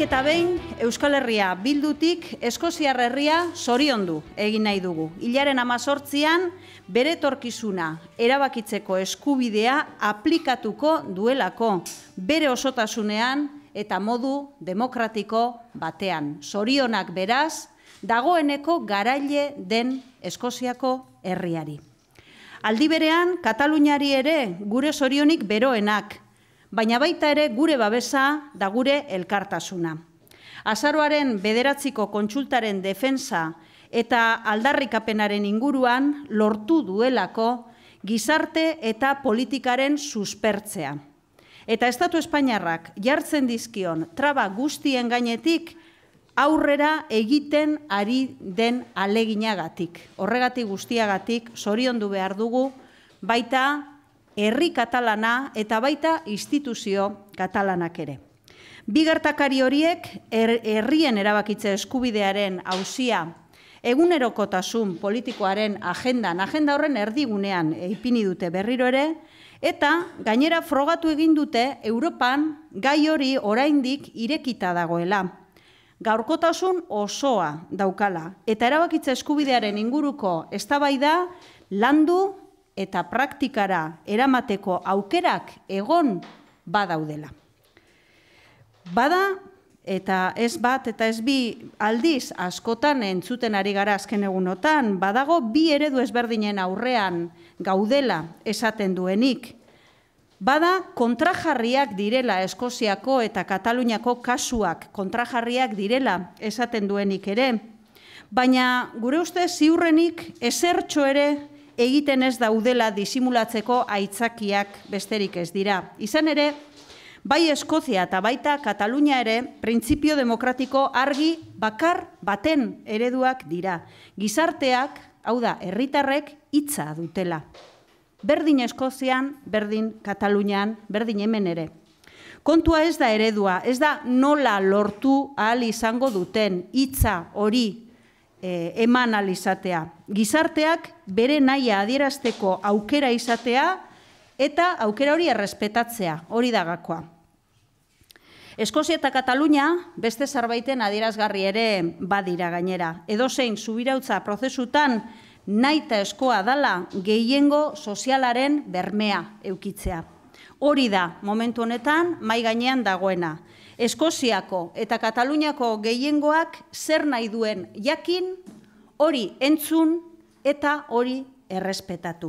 Lehenik eta behin Euskal Herria bildutik Eskoziar Herria zorion du egin nahi dugu. Ilaren amazortzian bere torkizuna erabakitzeko eskubidea aplikatuko duelako bere osotasunean eta modu demokratiko batean. Sorionak beraz dagoeneko garaile den Eskoziako Herriari. Aldiberean, Kataluniari ere gure sorionik beroenak, baina baita ere gure babesa da gure elkartasuna. Azaroaren bederatziko kontsultaren defensa eta aldarrikapenaren inguruan lortu duelako gizarte eta politikaren suspertzea. Eta Estatu Espainiarrak jartzen dizkion traba guztien gainetik aurrera egiten ari den aleginagatik. Horregatik guztiagatik, zorion du behar dugu, baita herri katalana eta baita instituzio katalanak ere. Bi gertakari horiek herrien er, erabakitze eskubidearen hausia egunerokotasun politikoaren agendan, agenda horren erdigunean ipini dute berriro ere, eta gainera frogatu egin dute Europan gai hori oraindik irekita dagoela. Gaurkotasun osoa daukala, eta erabakitze eskubidearen inguruko eztabaida landu eta praktikara eramateko aukerak egon badaudela. Bada, eta ez bat, eta ez bi aldiz askotan entzuten ari gara azken egunotan, badago bi eredu ezberdinen aurrean gaudela esaten duenik. Bada, kontrajarriak direla Eskoziako eta Kataluniako kasuak kontrajarriak direla esaten duenik ere. Baina gure uste ziurrenik esertxo ere, egiten ez daudela disimulatzeko aitzakiak besterik ez dira. Izan ere, bai Eskozia eta baita Katalunia ere, printzipio demokratiko argi bakar baten ereduak dira. Gizarteak, hau da, herritarrek hitza dutela. Berdin Eskozian, berdin Katalunian, berdin hemen ere. Kontua ez da eredua, ez da nola lortu ahal izango duten hitza hori e, eman alizatea. Gizarteak bere naia adierazteko aukera izatea eta aukera hori errespetatzea, hori da gakoa. Eskozia eta Katalunia beste zerbaiten adierazgarri ere badira gainera. Edo zein, zubirautza prozesutan naita eskoa dala gehiengo sozialaren bermea eukitzea. Hori da, momentu honetan, mai gainean dagoena. Eskoziako eta Kataluniako gehiengoak zer nahi duen jakin, hori entzun eta hori errespetatu.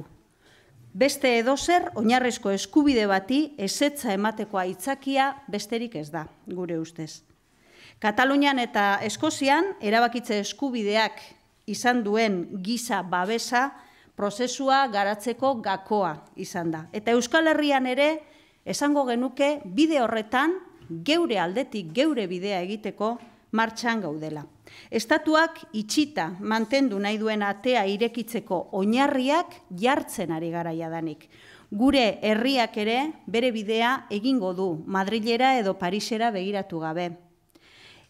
Beste edo zer, oinarrezko eskubide bati ezetza ematekoa itzakia besterik ez da, gure ustez. Katalunian eta Eskozian erabakitze eskubideak izan duen giza babesa prozesua garatzeko gakoa izan da. Eta Euskal Herrian ere, esango genuke bide horretan geure aldetik geure bidea egiteko martxan gaudela. Estatuak itxita mantendu nahi duen atea irekitzeko oinarriak jartzen ari gara jadanik. Gure herriak ere bere bidea egingo du Madrilera edo Parisera begiratu gabe.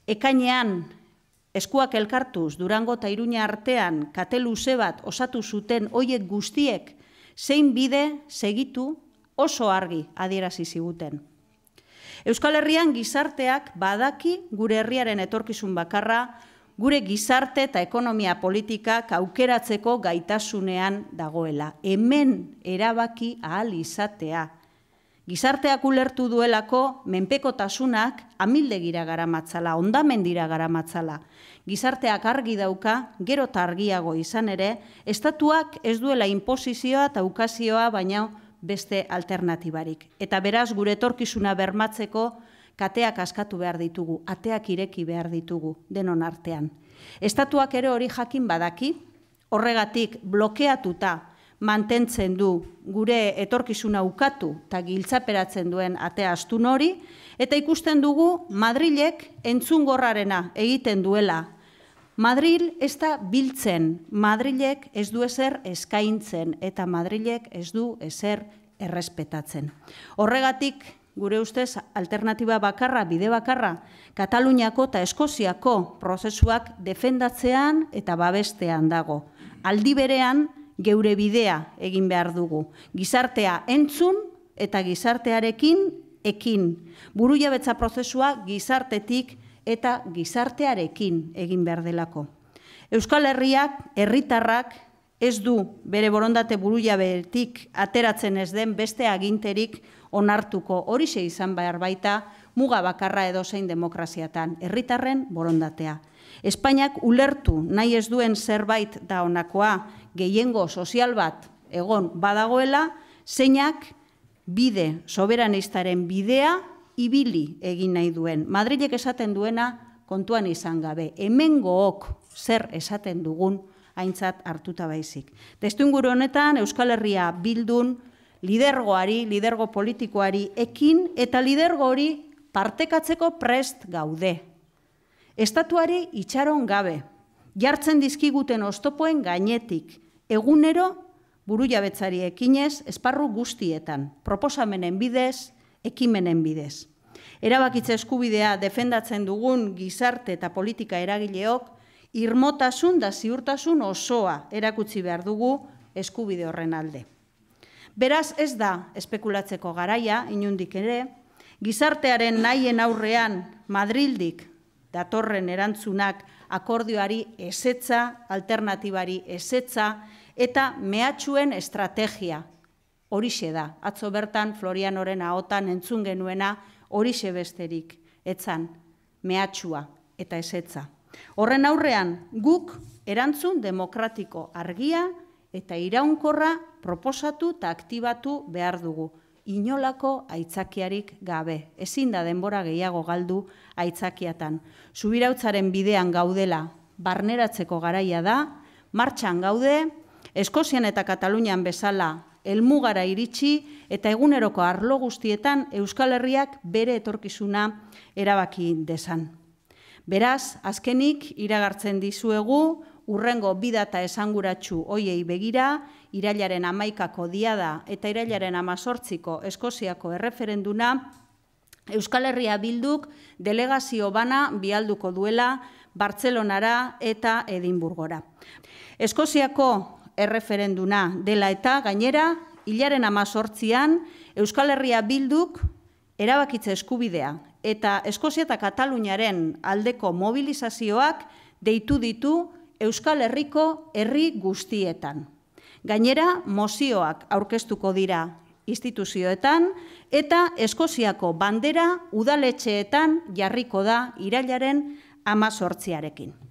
Ekainean eskuak elkartuz Durango ta Iruña artean kate luze bat osatu zuten hoiek guztiek zein bide segitu oso argi adierazi ziguten. Euskal Herrian gizarteak badaki gure herriaren etorkizun bakarra, gure gizarte eta ekonomia politikak aukeratzeko gaitasunean dagoela. Hemen erabaki ahal izatea. Gizarteak ulertu duelako menpekotasunak amildegira gara matzala, ondamendira gara matzala. Gizarteak argi dauka, gero targiago izan ere, estatuak ez duela imposizioa eta ukazioa baina beste alternatibarik. Eta beraz, gure etorkizuna bermatzeko kateak askatu behar ditugu, ateak ireki behar ditugu, denon artean. Estatuak ere hori jakin badaki, horregatik blokeatuta mantentzen du gure etorkizuna ukatu eta giltzaperatzen duen atea astun hori, eta ikusten dugu Madrilek entzungorrarena egiten duela Madril ez da biltzen, Madrilek ez du ezer eskaintzen eta Madrilek ez du ezer errespetatzen. Horregatik, gure ustez, alternatiba bakarra, bide bakarra, Kataluniako eta Eskoziako prozesuak defendatzean eta babestean dago. Aldi berean, geure bidea egin behar dugu. Gizartea entzun eta gizartearekin ekin. Buru prozesua gizartetik eta gizartearekin egin behar delako. Euskal Herriak, herritarrak, ez du bere borondate buruia behetik ateratzen ez den beste aginterik onartuko hori izan behar baita muga bakarra edo zein demokraziatan, herritarren borondatea. Espainiak ulertu nahi ez duen zerbait da honakoa gehiengo sozial bat egon badagoela, zeinak bide soberanistaren bidea ibili egin nahi duen. Madrilek esaten duena kontuan izan gabe. Hemen gook zer esaten dugun haintzat hartuta baizik. Testu inguru honetan Euskal Herria bildun lidergoari, lidergo politikoari ekin eta lidergo hori partekatzeko prest gaude. Estatuari itxaron gabe, jartzen dizkiguten ostopoen gainetik, egunero buru jabetzari ekinez, esparru guztietan, proposamenen bidez, ekimenen bidez. Erabakitza eskubidea defendatzen dugun gizarte eta politika eragileok, irmotasun da ziurtasun osoa erakutsi behar dugu eskubide horren alde. Beraz ez da espekulatzeko garaia, inundik ere, gizartearen nahien aurrean Madrildik datorren erantzunak akordioari esetza, alternatibari esetza, eta mehatxuen estrategia horixe da. Atzo bertan Florianoren ahotan entzun genuena horixe besterik, etzan, mehatxua eta esetza. Horren aurrean, guk erantzun demokratiko argia eta iraunkorra proposatu eta aktibatu behar dugu. Inolako aitzakiarik gabe, ezin da denbora gehiago galdu aitzakiatan. Zubirautzaren bidean gaudela barneratzeko garaia da, martxan gaude, Eskozian eta Katalunian bezala elmugara iritsi eta eguneroko arlo guztietan Euskal Herriak bere etorkizuna erabaki desan. Beraz, azkenik iragartzen dizuegu urrengo bidata esanguratsu hoiei begira, irailaren 11ko da eta irailaren 18 Eskoziako erreferenduna Euskal Herria Bilduk delegazio bana bialduko duela Bartzelonara eta Edinburgora. Eskoziako erreferenduna dela eta gainera hilaren amazortzian Euskal Herria Bilduk erabakitze eskubidea eta Eskozia eta Kataluniaren aldeko mobilizazioak deitu ditu Euskal Herriko herri guztietan. Gainera, mozioak aurkeztuko dira instituzioetan eta Eskoziako bandera udaletxeetan jarriko da irailaren amazortziarekin.